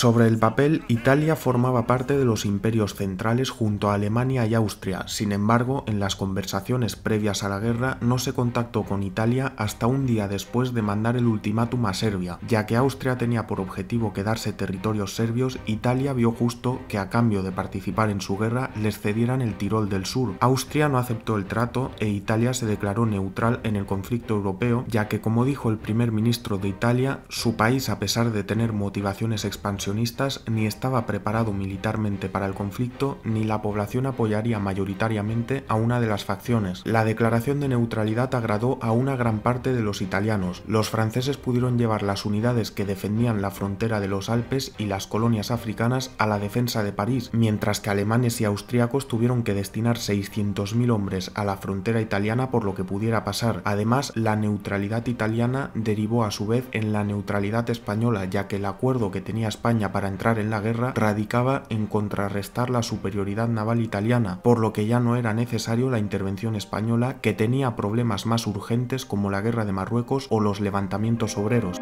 Sobre el papel, Italia formaba parte de los imperios centrales junto a Alemania y Austria, sin embargo, en las conversaciones previas a la guerra no se contactó con Italia hasta un día después de mandar el ultimátum a Serbia, ya que Austria tenía por objetivo quedarse territorios serbios, Italia vio justo que a cambio de participar en su guerra les cedieran el Tirol del Sur. Austria no aceptó el trato e Italia se declaró neutral en el conflicto europeo, ya que como dijo el primer ministro de Italia, su país a pesar de tener motivaciones expansionistas ni estaba preparado militarmente para el conflicto ni la población apoyaría mayoritariamente a una de las facciones. La declaración de neutralidad agradó a una gran parte de los italianos. Los franceses pudieron llevar las unidades que defendían la frontera de los Alpes y las colonias africanas a la defensa de París, mientras que alemanes y austriacos tuvieron que destinar 600.000 hombres a la frontera italiana por lo que pudiera pasar. Además, la neutralidad italiana derivó a su vez en la neutralidad española, ya que el acuerdo que tenía España para entrar en la guerra radicaba en contrarrestar la superioridad naval italiana, por lo que ya no era necesario la intervención española que tenía problemas más urgentes como la guerra de Marruecos o los levantamientos obreros.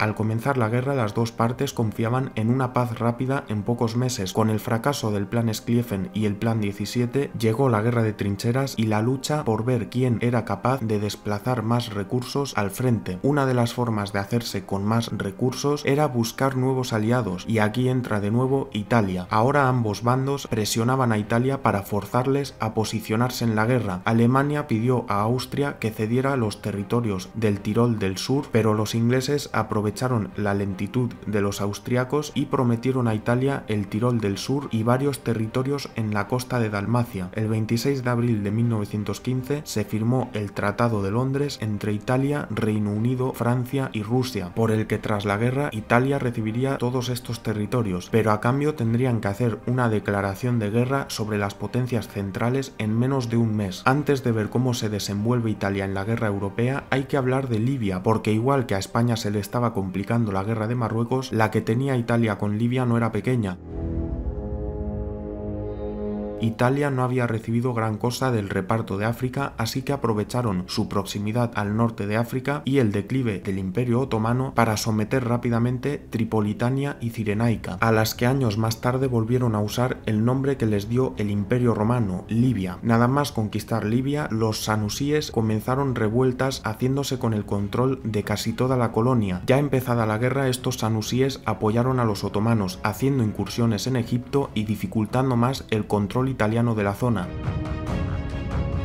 Al comenzar la guerra, las dos partes confiaban en una paz rápida en pocos meses. Con el fracaso del plan Schlieffen y el plan 17, llegó la guerra de trincheras y la lucha por ver quién era capaz de desplazar más recursos al frente. Una de las formas de hacerse con más recursos era buscar nuevos aliados, y aquí entra de nuevo Italia. Ahora ambos bandos presionaban a Italia para forzarles a posicionarse en la guerra. Alemania pidió a Austria que cediera los territorios del Tirol del Sur, pero los ingleses aprovecharon echaron la lentitud de los austriacos y prometieron a Italia el Tirol del Sur y varios territorios en la costa de Dalmacia. El 26 de abril de 1915 se firmó el Tratado de Londres entre Italia, Reino Unido, Francia y Rusia, por el que tras la guerra Italia recibiría todos estos territorios, pero a cambio tendrían que hacer una declaración de guerra sobre las potencias centrales en menos de un mes. Antes de ver cómo se desenvuelve Italia en la guerra europea, hay que hablar de Libia, porque igual que a España se le estaba complicando la guerra de Marruecos, la que tenía Italia con Libia no era pequeña. Italia no había recibido gran cosa del reparto de África, así que aprovecharon su proximidad al norte de África y el declive del Imperio Otomano para someter rápidamente Tripolitania y Cirenaica, a las que años más tarde volvieron a usar el nombre que les dio el Imperio Romano, Libia. Nada más conquistar Libia, los sanusíes comenzaron revueltas haciéndose con el control de casi toda la colonia. Ya empezada la guerra, estos sanusíes apoyaron a los otomanos, haciendo incursiones en Egipto y dificultando más el control italiano de la zona.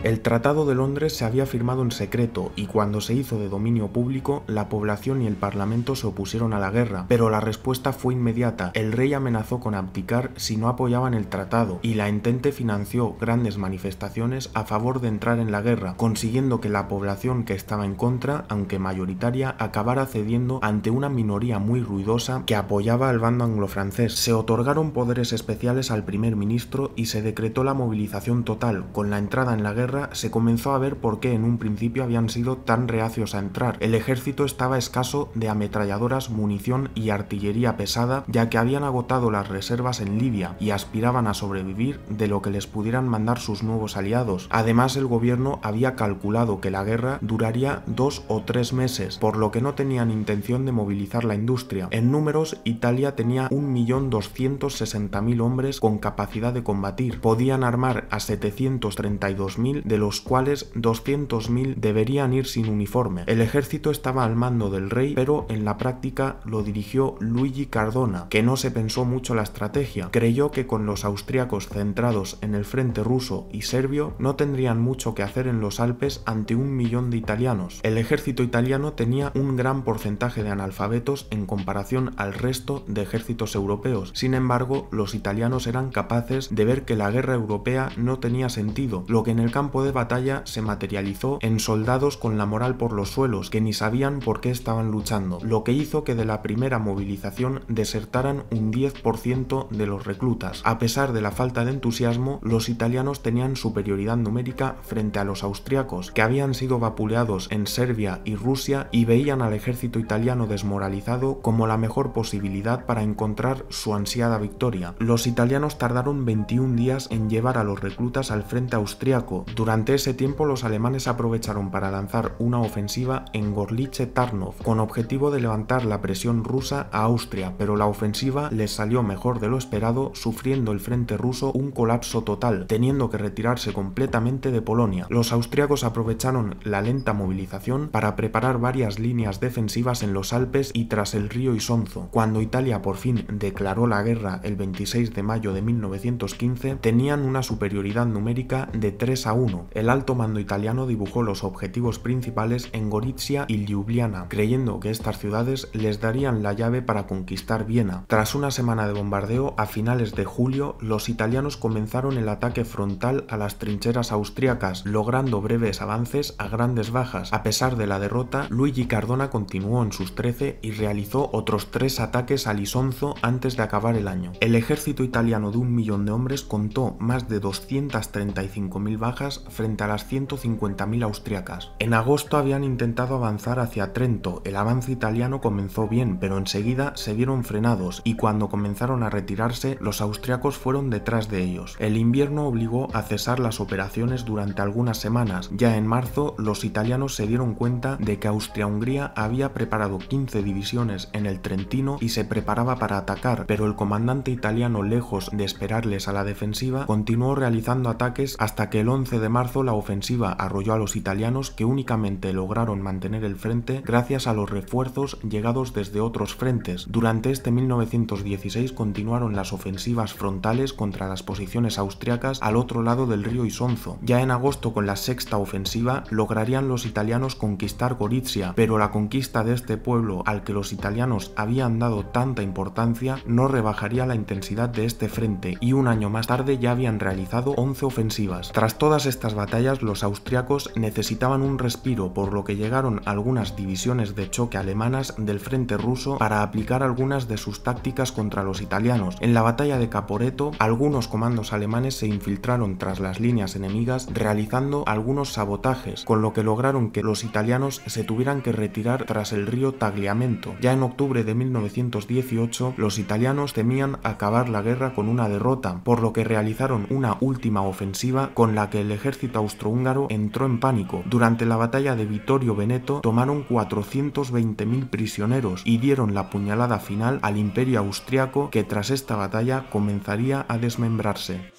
El Tratado de Londres se había firmado en secreto y cuando se hizo de dominio público, la población y el Parlamento se opusieron a la guerra, pero la respuesta fue inmediata. El rey amenazó con abdicar si no apoyaban el tratado y la entente financió grandes manifestaciones a favor de entrar en la guerra, consiguiendo que la población que estaba en contra, aunque mayoritaria, acabara cediendo ante una minoría muy ruidosa que apoyaba al bando anglofrancés. Se otorgaron poderes especiales al primer ministro y se decretó la movilización total, con la entrada en la guerra se comenzó a ver por qué en un principio habían sido tan reacios a entrar. El ejército estaba escaso de ametralladoras, munición y artillería pesada, ya que habían agotado las reservas en Libia y aspiraban a sobrevivir de lo que les pudieran mandar sus nuevos aliados. Además, el gobierno había calculado que la guerra duraría dos o tres meses, por lo que no tenían intención de movilizar la industria. En números, Italia tenía 1.260.000 hombres con capacidad de combatir. Podían armar a 732.000 de los cuales 200.000 deberían ir sin uniforme. El ejército estaba al mando del rey, pero en la práctica lo dirigió Luigi Cardona, que no se pensó mucho la estrategia. Creyó que con los austriacos centrados en el frente ruso y serbio no tendrían mucho que hacer en los Alpes ante un millón de italianos. El ejército italiano tenía un gran porcentaje de analfabetos en comparación al resto de ejércitos europeos. Sin embargo, los italianos eran capaces de ver que la guerra europea no tenía sentido, lo que en el campo de batalla se materializó en soldados con la moral por los suelos, que ni sabían por qué estaban luchando, lo que hizo que de la primera movilización desertaran un 10% de los reclutas. A pesar de la falta de entusiasmo, los italianos tenían superioridad numérica frente a los austriacos, que habían sido vapuleados en Serbia y Rusia y veían al ejército italiano desmoralizado como la mejor posibilidad para encontrar su ansiada victoria. Los italianos tardaron 21 días en llevar a los reclutas al frente austriaco, durante ese tiempo los alemanes aprovecharon para lanzar una ofensiva en gorlice Tarnov, con objetivo de levantar la presión rusa a Austria, pero la ofensiva les salió mejor de lo esperado, sufriendo el frente ruso un colapso total, teniendo que retirarse completamente de Polonia. Los austriacos aprovecharon la lenta movilización para preparar varias líneas defensivas en los Alpes y tras el río Isonzo. Cuando Italia por fin declaró la guerra el 26 de mayo de 1915, tenían una superioridad numérica de 3 a 1 el alto mando italiano dibujó los objetivos principales en Gorizia y Ljubljana, creyendo que estas ciudades les darían la llave para conquistar Viena. Tras una semana de bombardeo, a finales de julio, los italianos comenzaron el ataque frontal a las trincheras austriacas, logrando breves avances a grandes bajas. A pesar de la derrota, Luigi Cardona continuó en sus 13 y realizó otros tres ataques a Lisonzo antes de acabar el año. El ejército italiano de un millón de hombres contó más de 235.000 bajas frente a las 150.000 austriacas. En agosto habían intentado avanzar hacia Trento, el avance italiano comenzó bien, pero enseguida se vieron frenados y cuando comenzaron a retirarse, los austriacos fueron detrás de ellos. El invierno obligó a cesar las operaciones durante algunas semanas. Ya en marzo, los italianos se dieron cuenta de que Austria-Hungría había preparado 15 divisiones en el Trentino y se preparaba para atacar, pero el comandante italiano, lejos de esperarles a la defensiva, continuó realizando ataques hasta que el 11 de de marzo la ofensiva arrolló a los italianos que únicamente lograron mantener el frente gracias a los refuerzos llegados desde otros frentes. Durante este 1916 continuaron las ofensivas frontales contra las posiciones austriacas al otro lado del río Isonzo. Ya en agosto con la sexta ofensiva lograrían los italianos conquistar Gorizia, pero la conquista de este pueblo al que los italianos habían dado tanta importancia no rebajaría la intensidad de este frente y un año más tarde ya habían realizado 11 ofensivas. Tras todas estas batallas los austriacos necesitaban un respiro por lo que llegaron algunas divisiones de choque alemanas del frente ruso para aplicar algunas de sus tácticas contra los italianos. En la batalla de Caporeto, algunos comandos alemanes se infiltraron tras las líneas enemigas realizando algunos sabotajes, con lo que lograron que los italianos se tuvieran que retirar tras el río Tagliamento. Ya en octubre de 1918, los italianos temían acabar la guerra con una derrota, por lo que realizaron una última ofensiva con la que el ejército ejército austrohúngaro entró en pánico. Durante la batalla de Vittorio Veneto tomaron 420.000 prisioneros y dieron la puñalada final al imperio austriaco que tras esta batalla comenzaría a desmembrarse.